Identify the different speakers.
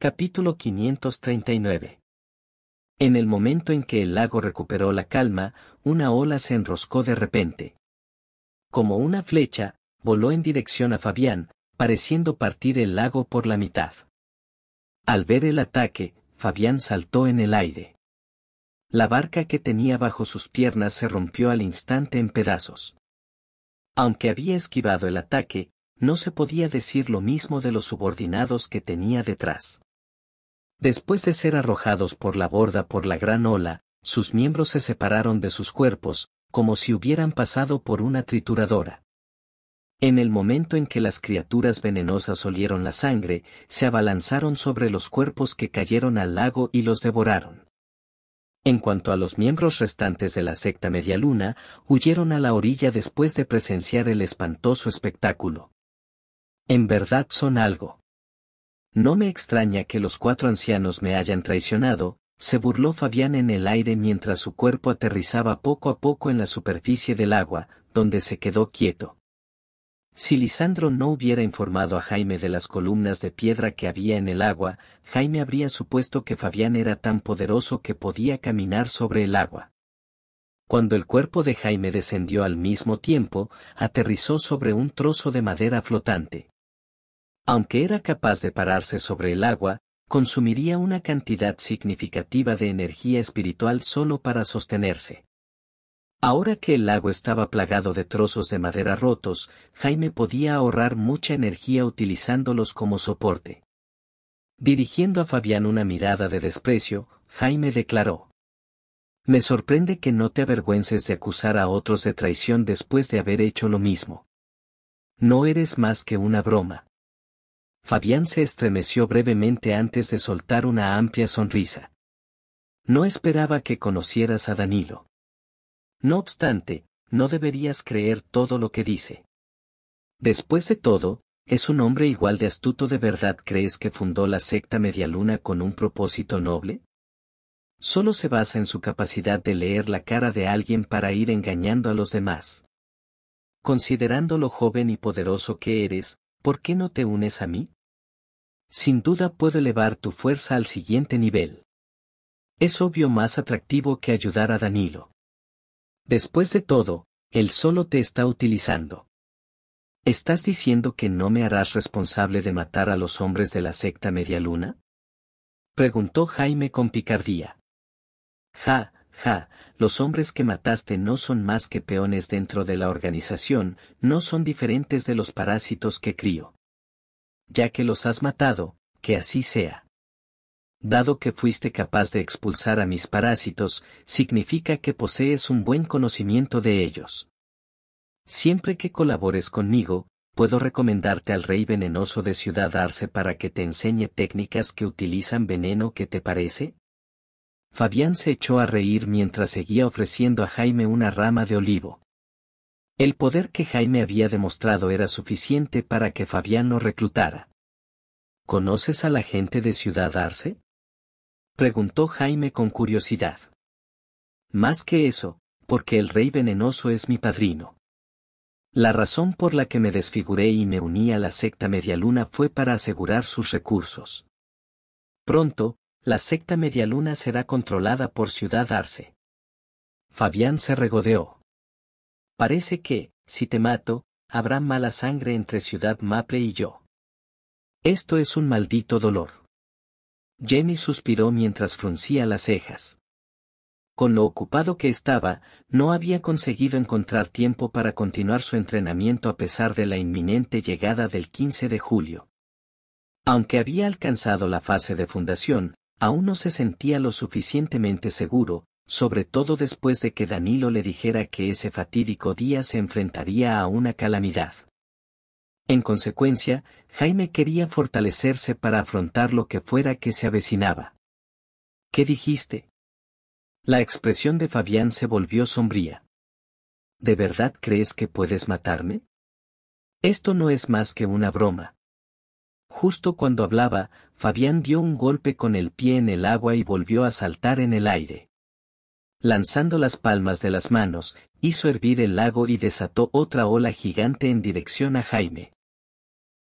Speaker 1: Capítulo 539 En el momento en que el lago recuperó la calma, una ola se enroscó de repente. Como una flecha, voló en dirección a Fabián, pareciendo partir el lago por la mitad. Al ver el ataque, Fabián saltó en el aire. La barca que tenía bajo sus piernas se rompió al instante en pedazos. Aunque había esquivado el ataque, no se podía decir lo mismo de los subordinados que tenía detrás. Después de ser arrojados por la borda por la gran ola, sus miembros se separaron de sus cuerpos, como si hubieran pasado por una trituradora. En el momento en que las criaturas venenosas olieron la sangre, se abalanzaron sobre los cuerpos que cayeron al lago y los devoraron. En cuanto a los miembros restantes de la secta medialuna, huyeron a la orilla después de presenciar el espantoso espectáculo. En verdad son algo. No me extraña que los cuatro ancianos me hayan traicionado, se burló Fabián en el aire mientras su cuerpo aterrizaba poco a poco en la superficie del agua, donde se quedó quieto. Si Lisandro no hubiera informado a Jaime de las columnas de piedra que había en el agua, Jaime habría supuesto que Fabián era tan poderoso que podía caminar sobre el agua. Cuando el cuerpo de Jaime descendió al mismo tiempo, aterrizó sobre un trozo de madera flotante aunque era capaz de pararse sobre el agua, consumiría una cantidad significativa de energía espiritual solo para sostenerse. Ahora que el lago estaba plagado de trozos de madera rotos, Jaime podía ahorrar mucha energía utilizándolos como soporte. Dirigiendo a Fabián una mirada de desprecio, Jaime declaró. Me sorprende que no te avergüences de acusar a otros de traición después de haber hecho lo mismo. No eres más que una broma. Fabián se estremeció brevemente antes de soltar una amplia sonrisa. No esperaba que conocieras a Danilo. No obstante, no deberías creer todo lo que dice. Después de todo, es un hombre igual de astuto de verdad crees que fundó la secta Medialuna con un propósito noble? Solo se basa en su capacidad de leer la cara de alguien para ir engañando a los demás. Considerando lo joven y poderoso que eres, ¿por qué no te unes a mí? Sin duda puedo elevar tu fuerza al siguiente nivel. Es obvio más atractivo que ayudar a Danilo. Después de todo, él solo te está utilizando. ¿Estás diciendo que no me harás responsable de matar a los hombres de la secta Medialuna? Preguntó Jaime con picardía. Ja, Ja, los hombres que mataste no son más que peones dentro de la organización, no son diferentes de los parásitos que crío. Ya que los has matado, que así sea. Dado que fuiste capaz de expulsar a mis parásitos, significa que posees un buen conocimiento de ellos. Siempre que colabores conmigo, puedo recomendarte al rey venenoso de Ciudad Arce para que te enseñe técnicas que utilizan veneno que te parece. Fabián se echó a reír mientras seguía ofreciendo a Jaime una rama de olivo. El poder que Jaime había demostrado era suficiente para que Fabián lo reclutara. ¿Conoces a la gente de Ciudad Arce? preguntó Jaime con curiosidad. Más que eso, porque el rey venenoso es mi padrino. La razón por la que me desfiguré y me uní a la secta Medialuna fue para asegurar sus recursos. Pronto, la secta medialuna será controlada por Ciudad Arce. Fabián se regodeó. Parece que, si te mato, habrá mala sangre entre Ciudad Maple y yo. Esto es un maldito dolor. Jenny suspiró mientras fruncía las cejas. Con lo ocupado que estaba, no había conseguido encontrar tiempo para continuar su entrenamiento a pesar de la inminente llegada del 15 de julio. Aunque había alcanzado la fase de fundación, Aún no se sentía lo suficientemente seguro, sobre todo después de que Danilo le dijera que ese fatídico día se enfrentaría a una calamidad. En consecuencia, Jaime quería fortalecerse para afrontar lo que fuera que se avecinaba. ¿Qué dijiste? La expresión de Fabián se volvió sombría. ¿De verdad crees que puedes matarme? Esto no es más que una broma, Justo cuando hablaba, Fabián dio un golpe con el pie en el agua y volvió a saltar en el aire. Lanzando las palmas de las manos, hizo hervir el lago y desató otra ola gigante en dirección a Jaime.